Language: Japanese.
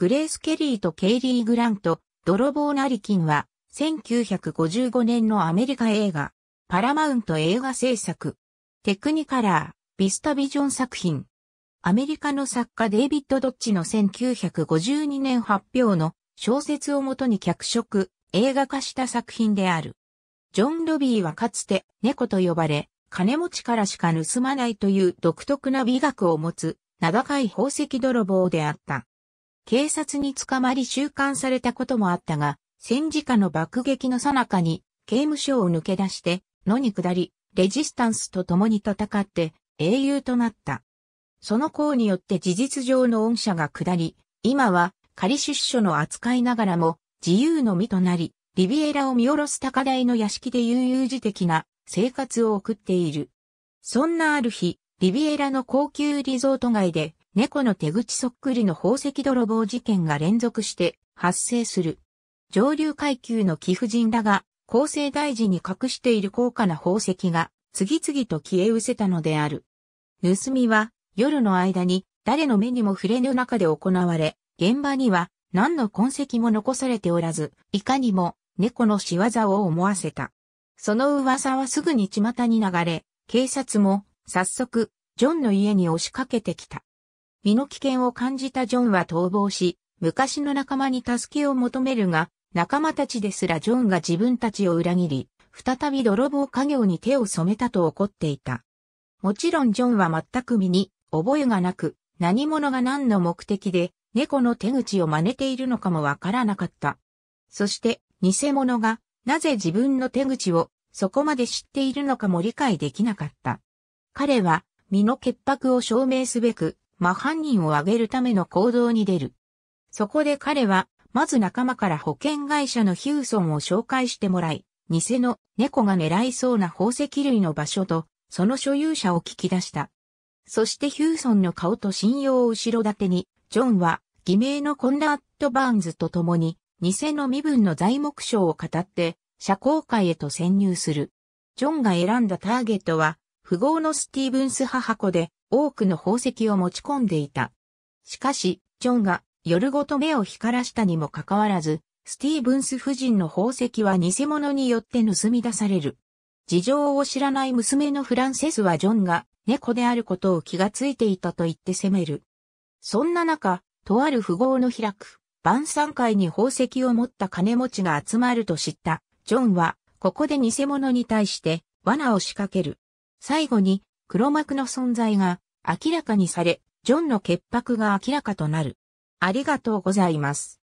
グレース・ケリーとケイリー・グラント、泥棒なり金は、1955年のアメリカ映画、パラマウント映画制作、テクニカラー、ビスタビジョン作品。アメリカの作家デイビッド・ドッチの1952年発表の小説をもとに脚色、映画化した作品である。ジョン・ロビーはかつて猫と呼ばれ、金持ちからしか盗まないという独特な美学を持つ、名高い宝石泥棒であった。警察に捕まり収監されたこともあったが、戦時下の爆撃の最中に刑務所を抜け出して、野に下り、レジスタンスと共に戦って英雄となった。その功によって事実上の恩赦が下り、今は仮出所の扱いながらも自由の身となり、リビエラを見下ろす高台の屋敷で悠々自適な生活を送っている。そんなある日、リビエラの高級リゾート街で猫の手口そっくりの宝石泥棒事件が連続して発生する。上流階級の貴婦人らが、厚生大臣に隠している高価な宝石が、次々と消え失せたのである。盗みは、夜の間に、誰の目にも触れぬ中で行われ、現場には、何の痕跡も残されておらず、いかにも、猫の仕業を思わせた。その噂はすぐに巷に流れ、警察も、早速、ジョンの家に押しかけてきた。身の危険を感じたジョンは逃亡し、昔の仲間に助けを求めるが、仲間たちですらジョンが自分たちを裏切り、再び泥棒家業に手を染めたと怒っていた。もちろんジョンは全く身に覚えがなく、何者が何の目的で猫の手口を真似ているのかもわからなかった。そして偽物がなぜ自分の手口をそこまで知っているのかも理解できなかった。彼は身の潔白を証明すべく真犯人を挙げるための行動に出る。そこで彼は、まず仲間から保険会社のヒューソンを紹介してもらい、偽の猫が狙いそうな宝石類の場所と、その所有者を聞き出した。そしてヒューソンの顔と信用を後ろ盾に、ジョンは、偽名のコンラッド・バーンズと共に、偽の身分の材木賞を語って、社交界へと潜入する。ジョンが選んだターゲットは、富豪のスティーブンス母子で、多くの宝石を持ち込んでいた。しかし、ジョンが夜ごと目を光らしたにもかかわらず、スティーブンス夫人の宝石は偽物によって盗み出される。事情を知らない娘のフランセスはジョンが猫であることを気がついていたと言って責める。そんな中、とある富豪の開く、晩餐会に宝石を持った金持ちが集まると知った、ジョンは、ここで偽物に対して、罠を仕掛ける。最後に、黒幕の存在が明らかにされ、ジョンの潔白が明らかとなる。ありがとうございます。